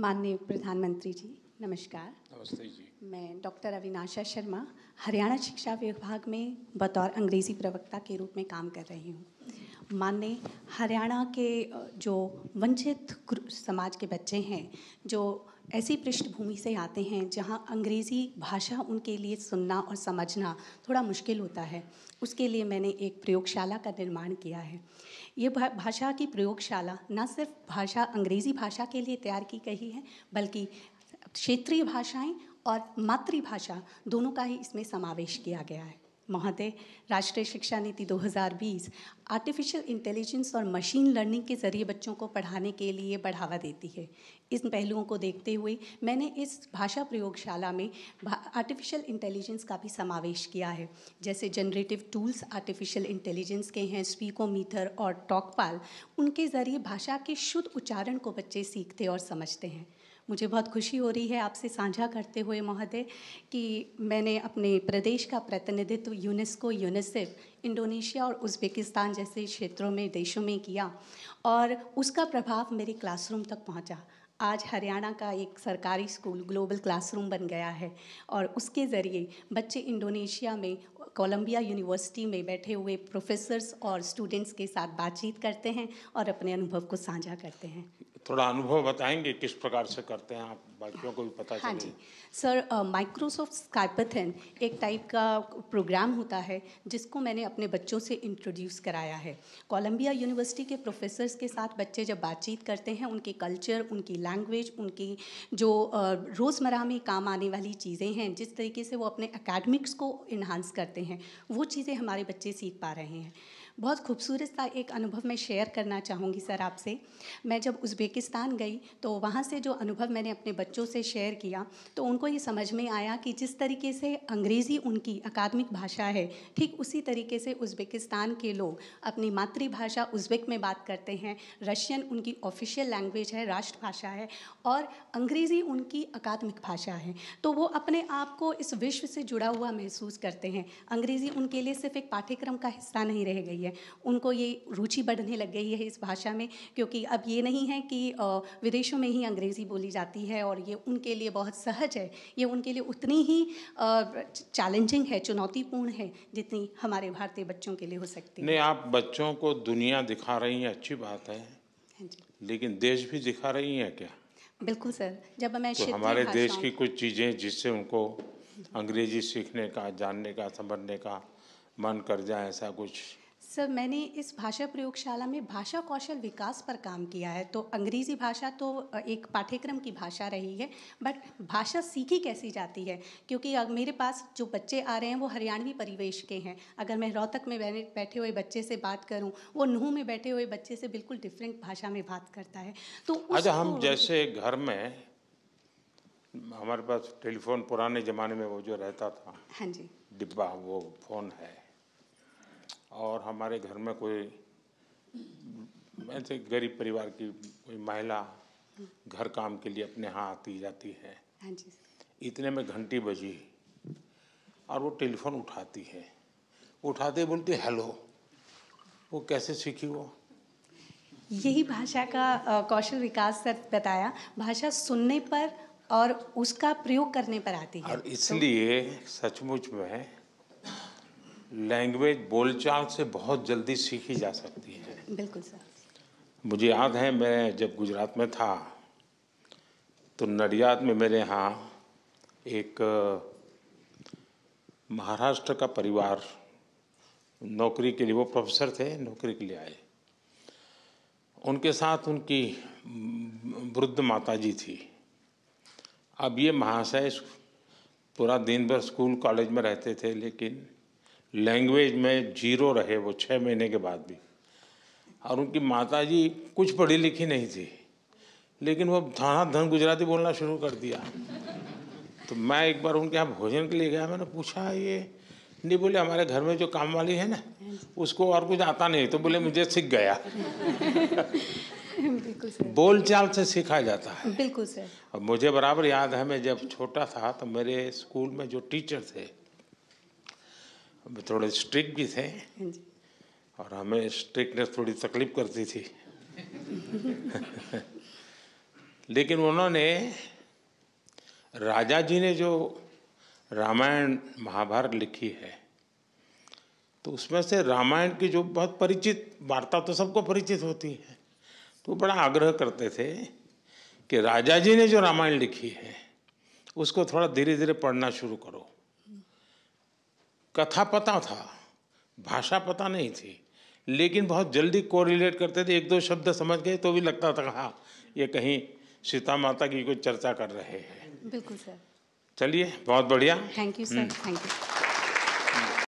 माननीय प्रधानमंत्री जी नमस्कार नमस्ते जी मैं डॉक्टर अविनाशा शर्मा हरियाणा शिक्षा विभाग में बतौर अंग्रेजी प्रवक्ता के रूप में काम कर रही हूँ माने हरियाणा के जो वंचित समाज के बच्चे हैं जो ऐसी पृष्ठभूमि से आते हैं जहाँ अंग्रेज़ी भाषा उनके लिए सुनना और समझना थोड़ा मुश्किल होता है उसके लिए मैंने एक प्रयोगशाला का निर्माण किया है ये भाषा की प्रयोगशाला न सिर्फ भाषा अंग्रेज़ी भाषा के लिए तैयार की गई है बल्कि क्षेत्रीय भाषाएं और मातृभाषा दोनों का ही इसमें समावेश किया गया है महोदय राष्ट्रीय शिक्षा नीति 2020 आर्टिफिशियल इंटेलिजेंस और मशीन लर्निंग के ज़रिए बच्चों को पढ़ाने के लिए बढ़ावा देती है इन पहलुओं को देखते हुए मैंने इस भाषा प्रयोगशाला में आर्टिफिशियल इंटेलिजेंस का भी समावेश किया है जैसे जनरेटिव टूल्स आर्टिफिशियल इंटेलिजेंस के हैं स्पीकोमीटर और टॉकपाल उनके ज़रिए भाषा के शुद्ध उच्चारण को बच्चे सीखते और समझते हैं मुझे बहुत खुशी हो रही है आपसे साझा करते हुए महोदय कि मैंने अपने प्रदेश का प्रतिनिधित्व यूनेस्को यूनिसेफ इंडोनेशिया और उज़्बेकिस्तान जैसे क्षेत्रों में देशों में किया और उसका प्रभाव मेरे क्लासरूम तक पहुंचा आज हरियाणा का एक सरकारी स्कूल ग्लोबल क्लासरूम बन गया है और उसके ज़रिए बच्चे इंडोनेशिया में कोलंबिया यूनिवर्सिटी में बैठे हुए प्रोफेसर्स और स्टूडेंट्स के साथ बातचीत करते हैं और अपने अनुभव को साझा करते हैं थोड़ा अनुभव बताएंगे किस प्रकार से करते हैं आप बाकियों को भी पता हाँ जी सर माइक्रोसॉफ्ट स्काइपथन एक टाइप का प्रोग्राम होता है जिसको मैंने अपने बच्चों से इंट्रोड्यूस कराया है कोलंबिया यूनिवर्सिटी के प्रोफेसर्स के साथ बच्चे जब बातचीत करते हैं उनके कल्चर उनकी लैंग्वेज उनकी जो रोज़मर्रा में काम आने वाली चीज़ें हैं जिस तरीके से वो अपने अकेडमिक्स को इन्हांस करते हैं वो चीज़ें हमारे बच्चे सीख पा रहे हैं बहुत खूबसूरत सा एक अनुभव मैं शेयर करना चाहूँगी सर आपसे मैं जब उज़्बेकिस्तान गई तो वहाँ से जो अनुभव मैंने अपने बच्चों से शेयर किया तो उनको ये समझ में आया कि जिस तरीके से अंग्रेज़ी उनकी अकादमिक भाषा है ठीक उसी तरीके से उज़्बेकिस्तान के लोग अपनी मातृभाषा उज़्बेक में बात करते हैं रशियन उनकी ऑफिशियल लैंग्वेज है राष्ट्रभाषा है और अंग्रेज़ी उनकी अकादमिक भाषा है तो वो अपने आप को इस विश्व से जुड़ा हुआ महसूस करते हैं अंग्रेज़ी उनके लिए सिर्फ एक पाठ्यक्रम का हिस्सा नहीं रह गई रही है उनको ये रुचि बढ़ने लग गई है इस भाषा में क्योंकि अब ये नहीं है कि विदेशों में ही अंग्रेज़ी बोली जाती है और ये उनके लिए बहुत सहज है ये उनके लिए उतनी ही चैलेंजिंग है चुनौतीपूर्ण है जितनी हमारे भारतीय बच्चों के लिए हो सकती है नहीं आप बच्चों को दुनिया दिखा रही हैं अच्छी बात है हाँ लेकिन देश भी दिखा रही हैं क्या बिल्कुल सर जब मैं तो हमारे देश की कुछ चीज़ें जिससे उनको अंग्रेजी सीखने का जानने का समझने का मन कर जाए ऐसा कुछ सर मैंने इस भाषा प्रयोगशाला में भाषा कौशल विकास पर काम किया है तो अंग्रेज़ी भाषा तो एक पाठ्यक्रम की भाषा रही है बट भाषा सीखी कैसी जाती है क्योंकि मेरे पास जो बच्चे आ रहे हैं वो हरियाणवी परिवेश के हैं अगर मैं रोहतक में बैठे हुए बच्चे से बात करूं वो नूह में बैठे हुए बच्चे से बिल्कुल डिफरेंट भाषा में बात करता है तो अच्छा हम जैसे घर में हमारे पास टेलीफोन पुराने ज़माने में वो जो रहता था हाँ जी डिब्बा वो फ़ोन है और हमारे घर में कोई ऐसे गरीब परिवार की कोई महिला घर काम के लिए अपने यहाँ आती जाती है हाँ इतने में घंटी बजी और वो टेलीफोन उठाती है उठाते बोलती हेलो वो कैसे सीखी वो यही भाषा का कौशल विकास सर बताया भाषा सुनने पर और उसका प्रयोग करने पर आती है और तो इसलिए सचमुच में लैंग्वेज बोलचाल से बहुत जल्दी सीखी जा सकती है बिल्कुल सर मुझे याद है मैं जब गुजरात में था तो नडियाद में मेरे यहाँ एक महाराष्ट्र का परिवार नौकरी के लिए वो प्रोफेसर थे नौकरी के लिए आए उनके साथ उनकी वृद्ध जी थी अब ये महाशय पूरा दिन भर स्कूल कॉलेज में रहते थे लेकिन लैंग्वेज में जीरो रहे वो छः महीने के बाद भी और उनकी माता जी कुछ पढ़ी लिखी नहीं थी लेकिन वो धन गुजराती बोलना शुरू कर दिया तो मैं एक बार उनके यहाँ भोजन के लिए गया मैंने पूछा ये नहीं बोले हमारे घर में जो काम वाली है ना उसको और कुछ आता नहीं तो बोले मुझे सीख गया बोल चाल बोलचाल से सीखा जाता है बिल्कुल सर मुझे बराबर याद है मैं जब छोटा था तो मेरे स्कूल में जो टीचर थे थोड़े स्ट्रिक्ट भी थे हाँ और हमें स्ट्रिक्टनेस थोड़ी तकलीफ करती थी लेकिन उन्होंने राजा जी ने जो रामायण महाभारत लिखी है तो उसमें से रामायण की जो बहुत परिचित वार्ता तो सबको परिचित होती है तो बड़ा आग्रह करते थे कि राजा जी ने जो रामायण लिखी है उसको थोड़ा धीरे धीरे पढ़ना शुरू करो कथा पता था भाषा पता नहीं थी लेकिन बहुत जल्दी कोरिलेट करते थे एक दो शब्द समझ गए तो भी लगता था हाँ ये कहीं सीता माता की कोई चर्चा कर रहे हैं बिल्कुल सर चलिए बहुत बढ़िया thank you sir thank you